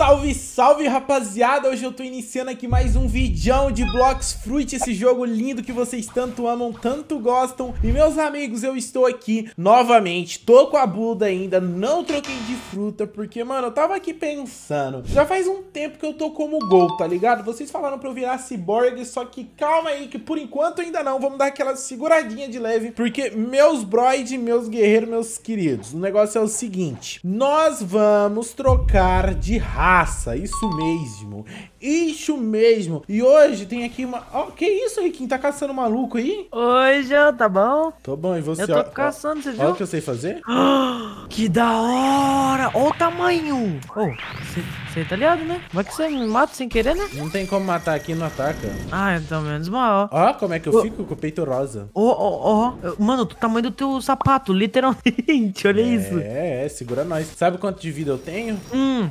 Salve, salve rapaziada! Hoje eu tô iniciando aqui mais um vidão de Blocks Fruit, esse jogo lindo que vocês tanto amam, tanto gostam. E meus amigos, eu estou aqui novamente, tô com a Buda ainda, não troquei de fruta, porque, mano, eu tava aqui pensando. Já faz um tempo que eu tô como gol, tá ligado? Vocês falaram pra eu virar cyborg, só que calma aí, que por enquanto ainda não. Vamos dar aquela seguradinha de leve, porque meus broid, meus guerreiros, meus queridos, o negócio é o seguinte. Nós vamos trocar de raça Massa, isso mesmo. Isso mesmo. E hoje tem aqui uma... Ó, oh, que isso, Riquinho? Tá caçando maluco aí? Oi, João, tá bom? Tô bom, e você? Eu tô ó, caçando, você viu? Olha o que eu sei fazer. Que da hora! Olha o tamanho! Oh, você tá aliado né? Como é que você me mata sem querer, né? Não tem como matar aqui não ataca. Ah, então menos mal. Ó, como é que eu oh. fico com o peito rosa. Ó, ó, ó. Mano, o tamanho do teu sapato, literalmente. Olha é, isso. É, é, segura nós. Sabe quanto de vida eu tenho? Hum.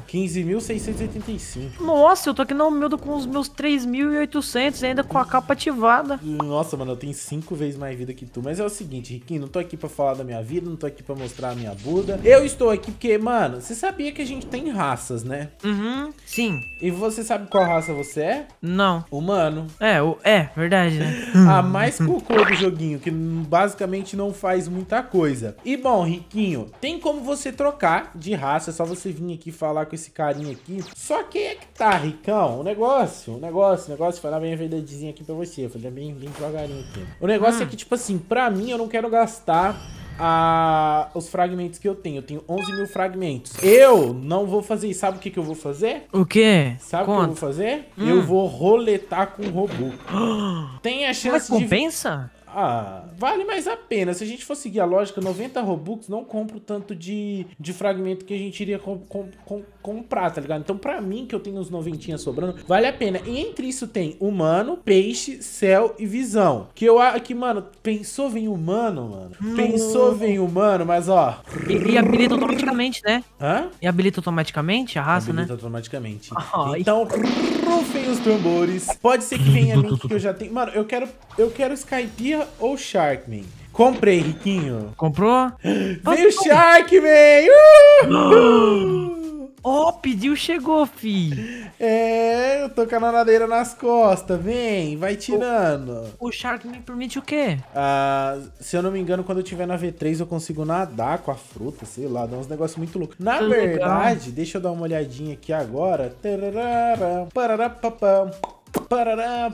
3.685. Nossa, eu tô aqui no humildo com os meus 3.800 ainda com a capa ativada. Nossa, mano, eu tenho 5 vezes mais vida que tu. Mas é o seguinte, Riquinho, não tô aqui pra falar da minha vida, não tô aqui pra mostrar a minha Buda. Eu estou aqui porque, mano, você sabia que a gente tem raças, né? Uhum, sim. E você sabe qual raça você é? Não. Humano. É, o, é, verdade, né? a mais cocô do joguinho, que basicamente não faz muita coisa. E bom, Riquinho, tem como você trocar de raça, é só você vir aqui falar com esse carinha aqui. Só que é que tá, Ricão. O negócio, o negócio, o negócio, falar bem a vendedozinha aqui pra você. Fazer bem, bem devagarinho aqui. O negócio hum. é ah. que, tipo assim, pra mim eu não quero gastar a, ah, os fragmentos que eu tenho. Eu tenho 11 mil fragmentos. Eu não vou fazer isso. Sabe o que, que eu vou fazer? O quê? Sabe o que eu vou fazer? Hum. Eu vou roletar com o robô. Tem a chance Mas compensa? de... compensa? Ah, vale mais a pena. Se a gente for seguir a lógica, 90 Robux não compra o tanto de, de fragmento que a gente iria com, com, com, comprar, tá ligado? Então, pra mim, que eu tenho uns 90 sobrando, vale a pena. E entre isso tem humano, peixe, céu e visão. Que eu que, mano, pensou vem humano, mano. Hum. Pensou vem humano, mas ó. E, e, habilita automaticamente, né? Hã? E habilita automaticamente a raça, habilita né? Habilita automaticamente. Oh, então, rufem os tambores. Pode ser que venha link que eu já tenho. Mano, eu quero, eu quero Skype Ninja ou Sharkman? Comprei, Riquinho. Comprou? Veio o Sharkman! Uh! Ó, oh, pediu, chegou, fi. É, eu tô com a nadadeira nas costas. Vem, vai tirando. O, o Sharkman permite o quê? Ah, se eu não me engano, quando eu tiver na V3, eu consigo nadar com a fruta, sei lá. Dá uns negócios muito loucos. Na verdade, deixa eu dar uma olhadinha aqui agora. Tararara, Parará,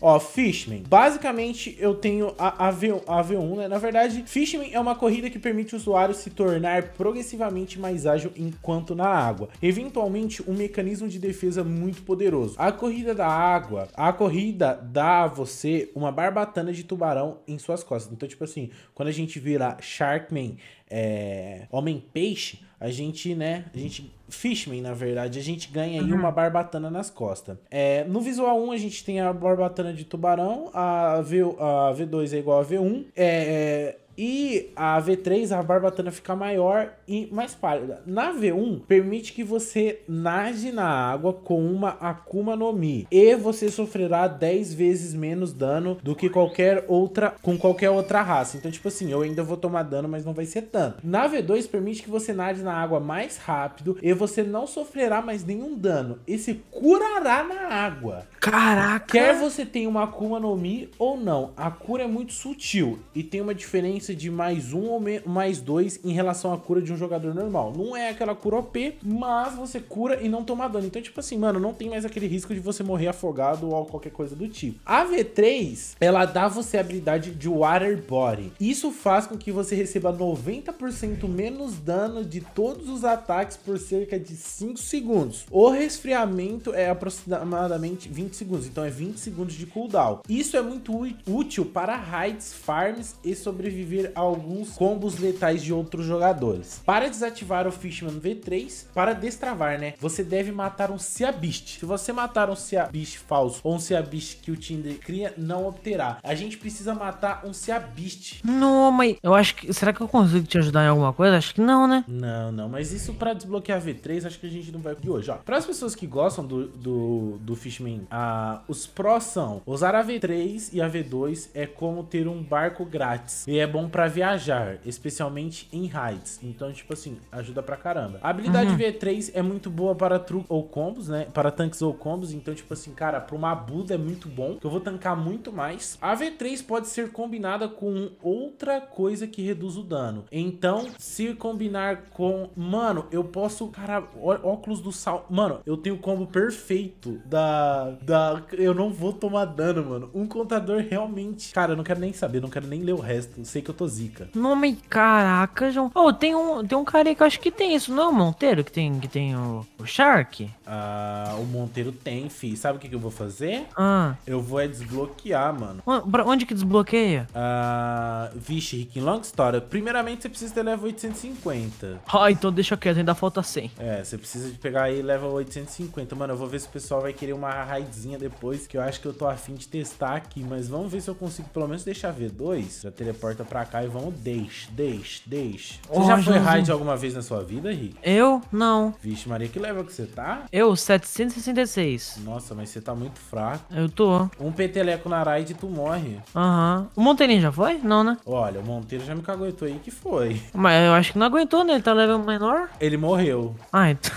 Ó, Fishman. Basicamente, eu tenho a AV, 1 né? Na verdade, Fishman é uma corrida que permite o usuário se tornar progressivamente mais ágil enquanto na água. Eventualmente, um mecanismo de defesa muito poderoso. A corrida da água, a corrida dá a você uma barbatana de tubarão em suas costas. Então, tipo assim, quando a gente vira Sharkman, é, Homem Peixe, a gente, né, a gente, Fishman, na verdade, a gente ganha aí uhum. uma barbatana nas costas. É, no visual 1 a gente tem a barbatana de tubarão, a, v, a V2 é igual a V1, é, é e a V3, a barbatana fica maior e mais pálida. Na V1, permite que você nage na água com uma Akuma no Mi. E você sofrerá 10 vezes menos dano do que qualquer outra, com qualquer outra raça. Então, tipo assim, eu ainda vou tomar dano, mas não vai ser tanto. Na V2, permite que você nade na água mais rápido e você não sofrerá mais nenhum dano. E se curará na água. Caraca! Quer você tenha uma Akuma no Mi ou não, a cura é muito sutil e tem uma diferença diferença de mais um ou mais dois em relação à cura de um jogador normal. Não é aquela cura OP, mas você cura e não toma dano. Então, tipo assim, mano, não tem mais aquele risco de você morrer afogado ou qualquer coisa do tipo. A V3, ela dá você a habilidade de Water Body. Isso faz com que você receba 90% menos dano de todos os ataques por cerca de 5 segundos. O resfriamento é aproximadamente 20 segundos, então é 20 segundos de cooldown. Isso é muito útil para raids, farms e sobreviver alguns combos letais de outros jogadores. Para desativar o Fishman V3, para destravar, né? Você deve matar um Seabist. Se você matar um Seabist falso ou um Seabist que o Tinder cria, não obterá. A gente precisa matar um Seabist. Não, mas eu acho que... Será que eu consigo te ajudar em alguma coisa? Acho que não, né? Não, não. Mas isso para desbloquear V3, acho que a gente não vai de hoje, ó. Para as pessoas que gostam do, do, do Fishman, ah, os prós são usar a V3 e a V2 é como ter um barco grátis. E é bom bom para viajar, especialmente em raids. Então, tipo assim, ajuda pra caramba. A habilidade uhum. V3 é muito boa para truques ou combos, né? Para tanques ou combos. Então, tipo assim, cara, pra uma Buda é muito bom, que eu vou tancar muito mais. A V3 pode ser combinada com outra coisa que reduz o dano. Então, se combinar com... Mano, eu posso... Cara, óculos do sal... Mano, eu tenho o combo perfeito da... da... Eu não vou tomar dano, mano. Um contador realmente... Cara, eu não quero nem saber, não quero nem ler o resto. Sei que eu Nome, caraca, João. Oh, tem um, tem um cara aí que eu acho que tem isso, não é o Monteiro que tem, que tem o, o Shark? Ah, o Monteiro tem, fi. Sabe o que, que eu vou fazer? Ah. Eu vou é desbloquear, mano. Onde que desbloqueia? Ah, vixe, Rick, long história. Primeiramente, você precisa ter level 850. Ah, então deixa quieto, ainda falta 100. É, você precisa de pegar aí level 850. Mano, eu vou ver se o pessoal vai querer uma raidzinha depois, que eu acho que eu tô afim de testar aqui. Mas vamos ver se eu consigo pelo menos deixar V2. Já teleporta pra cá e vão desde, desde, desde. Você oh, já foi raid alguma vez na sua vida, Rick? Eu? Não. Vixe, Maria, que level que você tá? Eu, 766. Nossa, mas você tá muito fraco. Eu tô. Um peteleco na raid e tu morre. Aham. Uhum. O Monteirinho já foi? Não, né? Olha, o Monteiro já me caguetou aí que foi. Mas eu acho que não aguentou, né? Ele tá level menor. Ele morreu. Ah, então...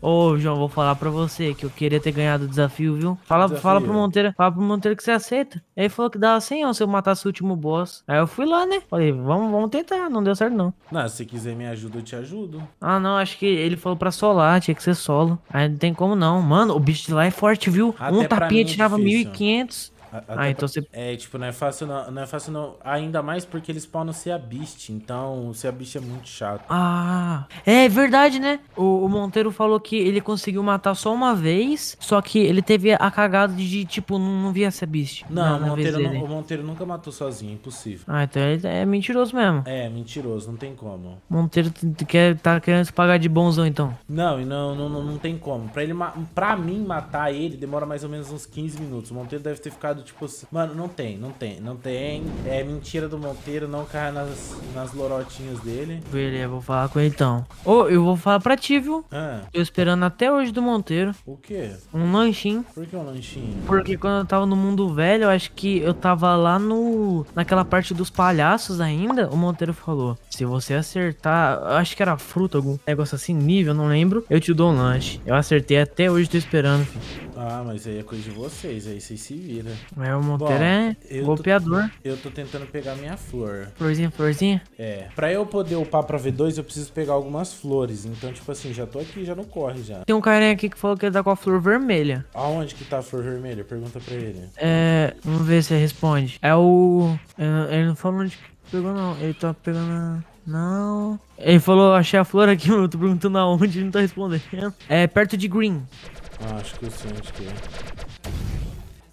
Ô, oh, João, vou falar pra você que eu queria ter ganhado o desafio, viu? Fala, desafio. fala pro Monteiro, fala pro Monteiro que você aceita. Ele falou que dava 100 ó, se eu matasse o último boss. Aí eu fui lá, né? Falei, vamos, vamos tentar, não deu certo não. Não, se quiser me ajuda, eu te ajudo. Ah, não, acho que ele falou pra solar, tinha que ser solo. Aí não tem como não. Mano, o bicho de lá é forte, viu? Até um tapinha mim, é tirava 1.500. Até ah, então você... É, tipo, não é fácil não, não, é fácil não, ainda mais porque eles spawnam a Beast, então o a Beast é muito chato. Ah, é verdade, né? O, o, Monteiro falou que ele conseguiu matar só uma vez, só que ele teve a cagada de, tipo, não, não via a Beast. Não, o Monteiro, não o, Monteiro nunca matou sozinho, impossível. Ah, então ele é mentiroso mesmo. É, mentiroso, não tem como. Monteiro quer, tá querendo se pagar de bonzão, então. Não, não, não, não, não tem como. Pra, ele, pra mim, matar ele demora mais ou menos uns 15 minutos. O Monteiro deve ter ficado tipo... Mano, não tem, não tem, não tem. É mentira do Monteiro não cair nas, nas lorotinhas dele. Beleza, vou falar com ele então. Ô, oh, eu vou falar pra ti, viu? Ah. Tô esperando até hoje do Monteiro. O quê? Um lanchinho. Por que um lanchinho? Porque quando eu tava no mundo velho, eu acho que eu tava lá no... Naquela parte dos palhaços ainda, o Monteiro falou. Se você acertar, acho que era fruta, algum negócio assim, nível, não lembro. Eu te dou um lanche. Eu acertei até hoje, tô esperando, filho. Ah, mas aí é coisa de vocês, aí vocês se viram. Mas é, o Monteiro Bom, é golpeador. eu tô tentando pegar minha flor. Florzinha, florzinha? É. Pra eu poder upar pra V2, eu preciso pegar algumas flores. Então, tipo assim, já tô aqui, já não corre já. Tem um carinha aqui que falou que ele tá com a flor vermelha. Aonde que tá a flor vermelha? Pergunta pra ele. É, vamos ver se ele responde. É o... É, ele não falou onde pegou não, ele tá pegando... Não. Ele falou, achei a flor aqui, eu tô perguntando aonde, ele não tá respondendo. É perto de Green. Ah, acho que sim, acho que é.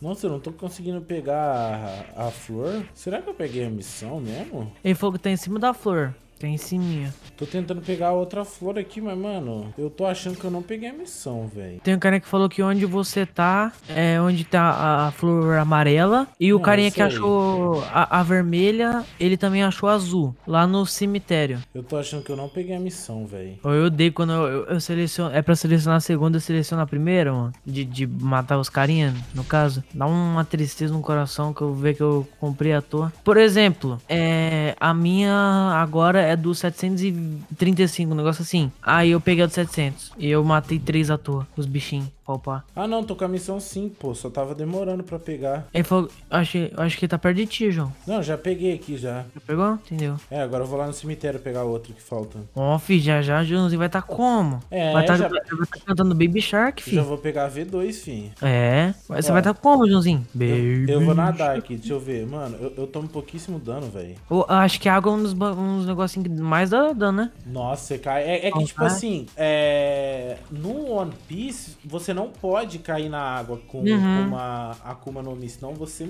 Nossa, eu não tô conseguindo pegar a, a flor. Será que eu peguei a missão mesmo? falou fogo tá em cima da flor em cima Tô tentando pegar outra flor aqui, mas, mano, eu tô achando que eu não peguei a missão, velho. Tem um cara que falou que onde você tá é onde tá a flor amarela. E o não, carinha que achou a, a, vermelha, ele também achou azul, lá no cemitério. Eu tô achando que eu não peguei a missão, velho. Eu odeio quando eu, eu, eu, seleciono. É pra selecionar a segunda, eu seleciono a primeira, mano. De, de matar os carinha, no caso. Dá uma tristeza no coração que eu ver que eu comprei à toa. Por exemplo, é, a minha agora é é do 735, um negócio assim. Aí eu peguei a 700 e eu matei três à toa, os bichinhos pra Ah, não, tô com a missão sim, pô. Só tava demorando pra pegar. Ele falou, acho que tá perto de ti, João. Não, já peguei aqui já. Já pegou? Entendeu? É, agora eu vou lá no cemitério pegar outro que falta. Ó, oh, fi, já já, Joãozinho vai tá como? É, vai tá, já... vai tá cantando Baby Shark, fi. Já vou pegar a V2, fi. É. Você vai tá como, Joãozinho? Baby Eu, eu vou nadar aqui, deixa eu ver. Mano, eu, eu tomo pouquíssimo dano, velho. Acho que a água é um dos, um dos negocinhos que mais dá dano, né? Nossa, cara. É, é que, tipo assim, é... no One Piece, você você não pode cair na água com, uhum. com uma Akuma no Mi, senão você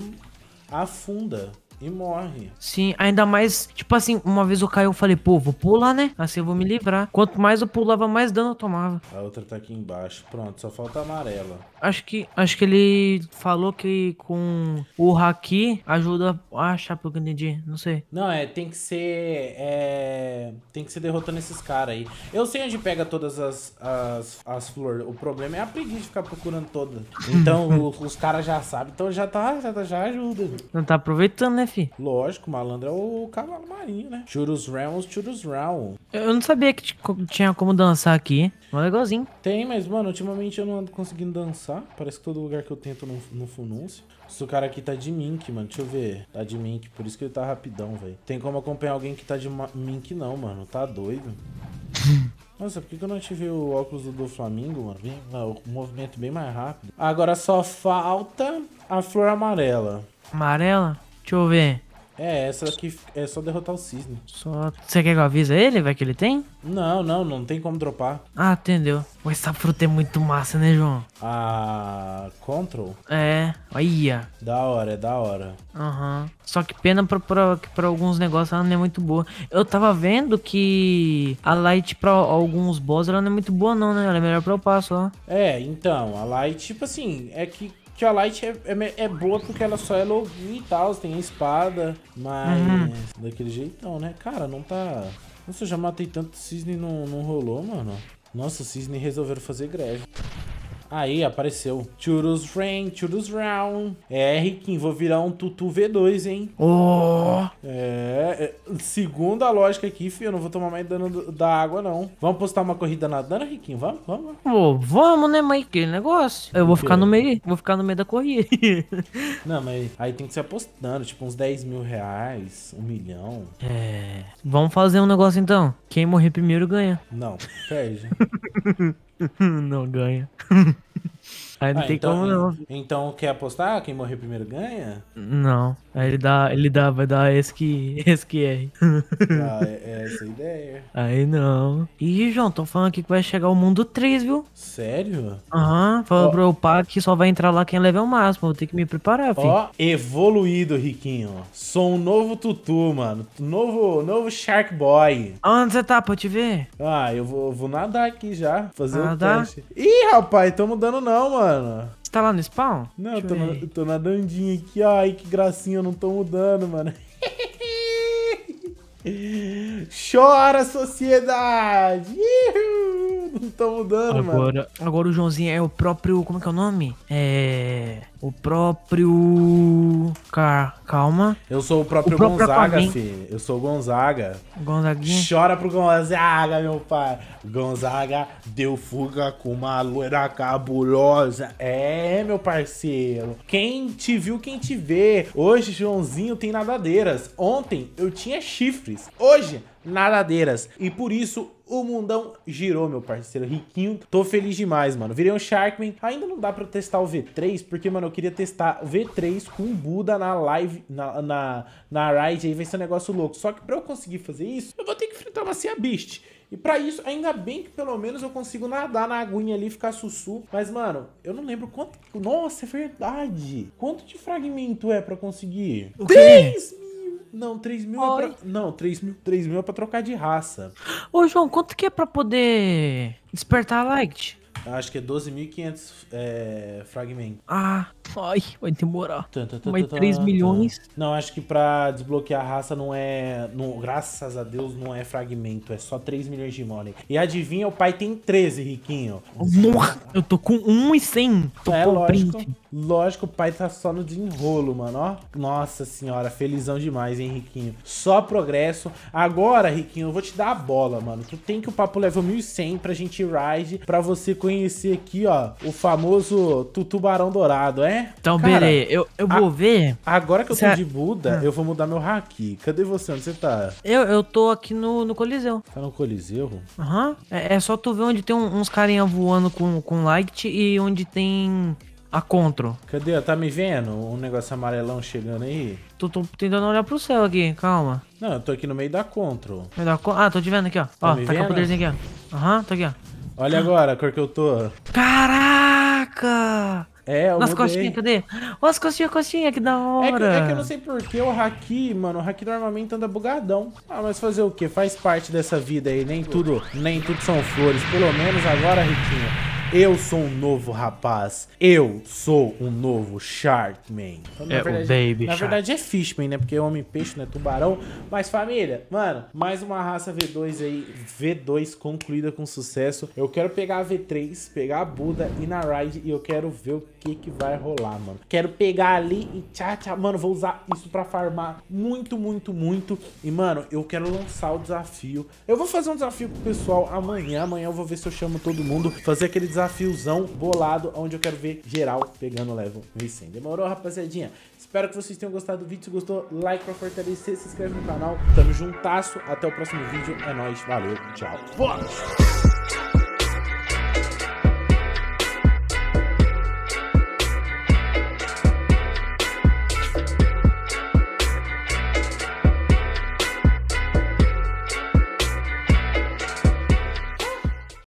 afunda. E morre. Sim, ainda mais, tipo assim, uma vez eu caí, eu falei, pô, vou pular, né? Assim eu vou me livrar. Quanto mais eu pulava, mais dano eu tomava. A outra tá aqui embaixo. Pronto, só falta a amarela. Acho que, acho que ele falou que com o Haki ajuda a achar, pro que entendi. Não sei. Não, é, tem que ser, é, tem que ser derrotando esses caras aí. Eu sei onde pega todas as, as, as flores. O problema é a preguiça de ficar procurando todas. Então, os, os caras já sabem, então já tá, já, tá, já ajuda. Não tá aproveitando, né, Lógico, malandro é o cavalo marinho, né? Churus rounds, churus round. Eu não sabia que tinha como dançar aqui. É um é legalzinho. Tem, mas, mano, ultimamente eu não ando conseguindo dançar. Parece que todo lugar que eu tento não, não Esse cara aqui tá de mink, mano. Deixa eu ver. Tá de mink, por isso que ele tá rapidão, velho. Tem como acompanhar alguém que tá de mink, não, mano. Tá doido. Nossa, por que, eu não ativei o óculos do, Flamingo, Flamengo, mano? Bem, é o movimento bem mais rápido. Agora só falta a flor amarela. Amarela? Deixa eu ver. É, essa aqui é só derrotar o cisne. Só. Você quer que eu avise ele, vai que ele tem? Não, não, não tem como dropar. Ah, entendeu. Essa fruta é muito massa, né, João? Ah. Control? É, olha. Da hora, é da hora. Aham. Uhum. Só que pena pra, pra, pra alguns negócios ela não é muito boa. Eu tava vendo que a Light pra alguns boss ela não é muito boa, não, né? Ela é melhor pra upar só. É, então, a Light, tipo assim, é que que a Light é, é, é, boa porque ela só é low e tal, tem espada, mas uhum. daquele jeitão, né? Cara, não tá... Nossa, eu já matei tanto cisne e não, não rolou, mano. Nossa, o cisne resolveram fazer greve. Aí apareceu. Churus Rain, Churus Round. R que vou virar um Tutu V2, hein? Oh! É, é Segundo a lógica aqui, filho, eu não vou tomar mais dano da água, não. Vamos postar uma corrida nadando, Riquinho? Vamos, vamos. Oh, vamos, né, mãe? que negócio? Eu vou ficar no meio. Vou ficar no meio da corrida. não, mas aí tem que ser apostando, tipo uns 10 mil reais, um milhão. É. Vamos fazer um negócio então. Quem morrer primeiro ganha. Não, perde. não ganha. Aí ah, não ah, tem então, como não. Então quer apostar? Quem morrer primeiro ganha? Não. Aí ele dá, ele dá, vai dar esse que, esse que é. Ah, é, é essa a ideia. Aí não. E, João, tô falando aqui que vai chegar o mundo 3, viu? Sério? Aham, uhum, falou oh. pro que só vai entrar lá quem level é máximo. Vou ter que me preparar, filho. Ó, evoluído, Riquinho. Sou um novo tutu, mano. Novo, novo Shark Boy. Onde você tá pra te ver? Ah, eu vou, vou nadar aqui já. Fazer nadar? o teste. Ih, rapaz, tô mudando não, mano tá lá no spawn? Não, tô, na, tô nadandinha aqui. Ai, que gracinha, eu não tô mudando, mano. Chora, sociedade! Uhul! não tá mudando, agora, mano. Agora o Joãozinho é o próprio. Como é que é o nome? É. O próprio. Car... Calma. Eu sou o próprio, o próprio Gonzaga, filho. Eu sou o Gonzaga. Gonzaguinho. Chora pro Gonzaga, meu pai. Gonzaga deu fuga com uma loira cabulosa. É, meu parceiro. Quem te viu, quem te vê. Hoje, Joãozinho tem nadadeiras. Ontem eu tinha chifres. Hoje, nadadeiras. E por isso o mundão girou, meu parceiro, riquinho. Tô feliz demais, mano. Virei um Sharkman. Ainda não dá pra testar o V3, porque, mano, eu queria testar o V3 com o Buda na live, na, na, na ride, aí vai ser um negócio louco. Só que pra eu conseguir fazer isso, eu vou ter que enfrentar uma Sea Beast. E pra isso, ainda bem que pelo menos eu consigo nadar na aguinha ali, ficar sussu. Mas, mano, eu não lembro quanto... Nossa, é verdade. Quanto de fragmento é pra conseguir? O não, 3 mil é pra... Não, 3 mil, 3 mil é pra trocar de raça. Ô, João, quanto que é pra poder despertar a light? Acho que é 12.500 é, fragmentos. Ah, Ai, vai demorar. Tá, tá, Mais 3 milhões. Não, acho que pra desbloquear a raça não é. Não, graças a Deus não é fragmento. É só 3 milhões de money. E adivinha, o pai tem 13, Riquinho. eu tô com 1 e 100. Tô é, lógico. Print. Lógico, o pai tá só no desenrolo, mano. Ó. Nossa senhora, felizão demais, hein, Riquinho. Só progresso. Agora, Riquinho, eu vou te dar a bola, mano. Tu tem que o papo level 1100 pra gente ride. Pra você conhecer aqui, ó. O famoso Tutubarão Dourado, é? Né? Então, beleza, eu, eu vou a, ver. Agora que eu tô a... de Buda, ah. eu vou mudar meu haki. Cadê você? Onde você tá? Eu, eu tô aqui no, no Coliseu. Tá no Coliseu? Aham. Uhum. É, é, só tu ver onde tem um, uns carinha voando com, com light e onde tem a Contro. Cadê? Tá me vendo? Um negócio amarelão chegando aí? Tô, tô, tentando olhar pro céu aqui, calma. Não, eu tô aqui no meio da Contro. Meio da Ah, tô te vendo aqui, ó. Tá ó, me tá vendo? com o poderzinho aqui, ó. Aham, uhum, tá tô aqui, ó. Olha agora a cor que eu tô. Caraca! É, eu Nossa, costinha, cadê? Nossa, costinha, costinha, que da hora. É que, é que eu não sei porquê o haki, mano, o haki do armamento anda bugadão. Ah, mas fazer o quê? Faz parte dessa vida aí, nem tudo, nem tudo são flores. Pelo menos agora, Riquinho. Eu sou um novo rapaz. Eu sou um novo Sharkman. Então, é verdade, o Baby Na verdade Shark. é Fishman, né? Porque é homem-peixe, né? Tubarão. Mas família, mano, mais uma raça V2 aí. V2 concluída com sucesso. Eu quero pegar a V3, pegar a Buda e na Ride e eu quero ver o que que vai rolar, mano. Quero pegar ali e tchá, tchá. Mano, vou usar isso pra farmar muito, muito, muito. E, mano, eu quero lançar o desafio. Eu vou fazer um desafio pro pessoal amanhã. Amanhã eu vou ver se eu chamo todo mundo. Fazer aquele desafio desafiozão bolado, onde eu quero ver geral pegando level recém. Demorou, rapaziadinha? Espero que vocês tenham gostado do vídeo. Se gostou, like pra fortalecer, se inscreve no canal. Tamo juntasso. Até o próximo vídeo. É nóis. Valeu. Tchau. Vamos!